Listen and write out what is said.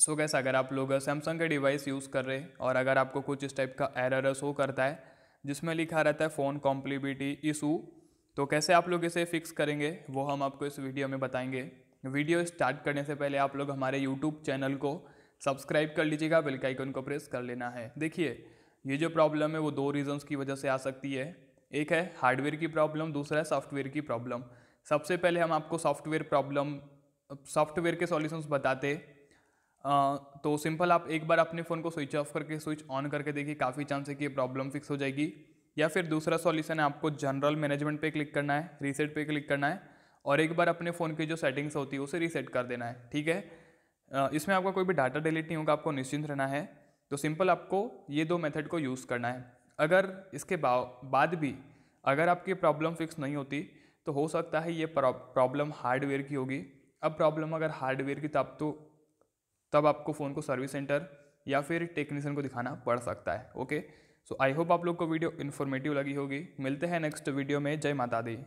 सो gas अगर आप लोग सैमसंग का डिवाइस यूज़ कर रहे हैं और अगर आपको कुछ इस टाइप का एरर शो करता है जिसमें लिखा रहता है फ़ोन कॉम्प्लीबिटी इशू तो कैसे आप लोग इसे फिक्स करेंगे वो हम आपको इस वीडियो में बताएंगे वीडियो स्टार्ट करने से पहले आप लोग हमारे यूट्यूब चैनल को सब्सक्राइब कर लीजिएगा बेल आइकन को प्रेस कर लेना है देखिए ये जो प्रॉब्लम है वो दो रीजंस की वजह से आ सकती है एक है हार्डवेयर की प्रॉब्लम दूसरा है सॉफ्टवेयर की प्रॉब्लम सबसे पहले हम आपको सॉफ्टवेयर प्रॉब्लम सॉफ्टवेयर के सॉल्यूशंस बताते आ, तो सिंपल आप एक बार अपने फ़ोन को स्विच ऑफ करके स्विच ऑन करके देखिए काफ़ी चांस है कि ये प्रॉब्लम फिक्स हो जाएगी या फिर दूसरा सॉल्यूशन है आपको जनरल मैनेजमेंट पे क्लिक करना है रीसेट पे क्लिक करना है और एक बार अपने फ़ोन की जो सेटिंग्स होती है उसे रीसेट कर देना है ठीक है इसमें आपका कोई भी डाटा डिलीट नहीं होगा आपको निश्चिंत रहना है तो सिंपल आपको ये दो मेथड को यूज़ करना है अगर इसके बाद भी अगर आपकी प्रॉब्लम फिक्स नहीं होती तो हो सकता है ये प्रॉब्लम हार्डवेयर की होगी अब प्रॉब्लम अगर हार्डवेयर की तो आप तो तब आपको फ़ोन को सर्विस सेंटर या फिर टेक्नीशियन को दिखाना पड़ सकता है ओके सो आई होप आप लोग को वीडियो इन्फॉर्मेटिव लगी होगी मिलते हैं नेक्स्ट वीडियो में जय माता दी